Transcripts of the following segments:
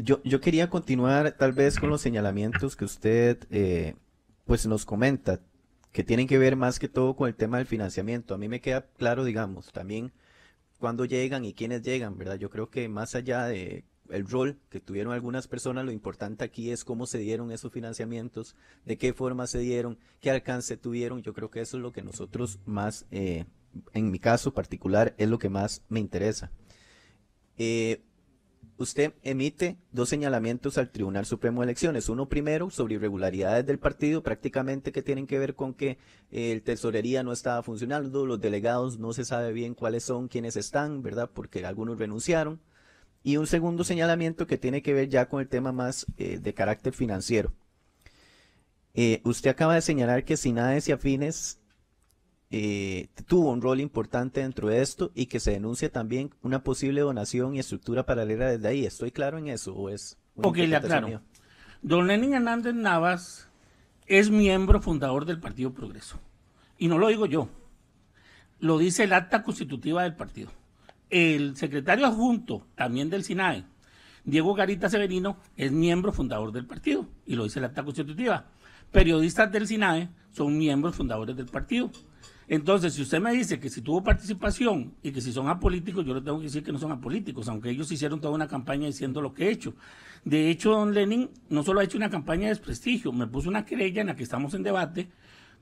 Yo, yo quería continuar tal vez con los señalamientos que usted eh, pues nos comenta, que tienen que ver más que todo con el tema del financiamiento. A mí me queda claro, digamos, también cuándo llegan y quiénes llegan, ¿verdad? Yo creo que más allá de el rol que tuvieron algunas personas, lo importante aquí es cómo se dieron esos financiamientos, de qué forma se dieron, qué alcance tuvieron. Yo creo que eso es lo que nosotros más, eh, en mi caso particular, es lo que más me interesa. Eh, usted emite dos señalamientos al Tribunal Supremo de Elecciones. Uno primero sobre irregularidades del partido, prácticamente que tienen que ver con que eh, el tesorería no estaba funcionando, los delegados no se sabe bien cuáles son, quiénes están, ¿verdad? Porque algunos renunciaron. Y un segundo señalamiento que tiene que ver ya con el tema más eh, de carácter financiero. Eh, usted acaba de señalar que SINADES y AFINES eh, tuvo un rol importante dentro de esto y que se denuncie también una posible donación y estructura paralela desde ahí. ¿Estoy claro en eso o es? Ok, le aclaro. Don Lenin Hernández Navas es miembro fundador del Partido Progreso. Y no lo digo yo, lo dice el acta constitutiva del partido. El secretario adjunto también del SINAE, Diego Garita Severino, es miembro fundador del partido y lo dice el acta constitutiva. Periodistas del SINAE son miembros fundadores del partido. Entonces, si usted me dice que si tuvo participación y que si son apolíticos, yo le tengo que decir que no son apolíticos, aunque ellos hicieron toda una campaña diciendo lo que he hecho. De hecho, don Lenin no solo ha hecho una campaña de desprestigio, me puso una querella en la que estamos en debate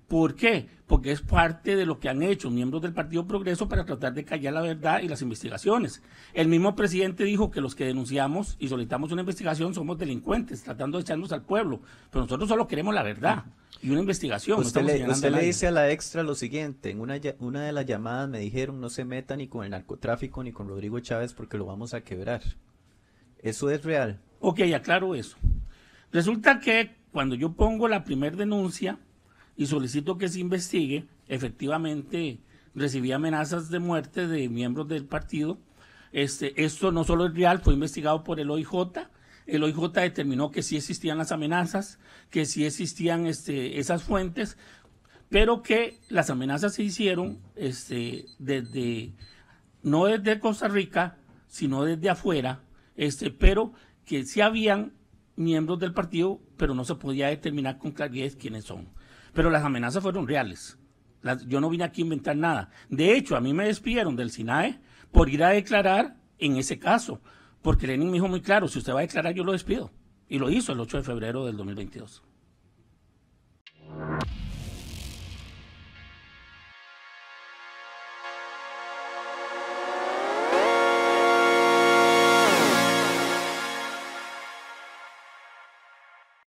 ¿Por qué? Porque es parte de lo que han hecho miembros del Partido Progreso para tratar de callar la verdad y las investigaciones. El mismo presidente dijo que los que denunciamos y solicitamos una investigación somos delincuentes, tratando de echarnos al pueblo. Pero nosotros solo queremos la verdad y una investigación. Usted, le, dice a la extra lo siguiente, en una, una de las llamadas me dijeron no se meta ni con el narcotráfico ni con Rodrigo Chávez porque lo vamos a quebrar. ¿Eso es real? Ok, aclaro eso. Resulta que cuando yo pongo la primer denuncia, y solicito que se investigue, efectivamente recibí amenazas de muerte de miembros del partido. Este, esto no solo es real, fue investigado por el OIJ. El OIJ determinó que sí existían las amenazas, que sí existían este, esas fuentes, pero que las amenazas se hicieron este, desde, no desde Costa Rica, sino desde afuera, este, pero que sí habían miembros del partido, pero no se podía determinar con claridad quiénes son. Pero las amenazas fueron reales. yo no vine aquí a inventar nada. De hecho, a mí me despidieron del SINAE por ir a declarar en ese caso. Porque Lenin me dijo muy claro, si usted va a declarar, yo lo despido. Y lo hizo el 8 de febrero del 2022.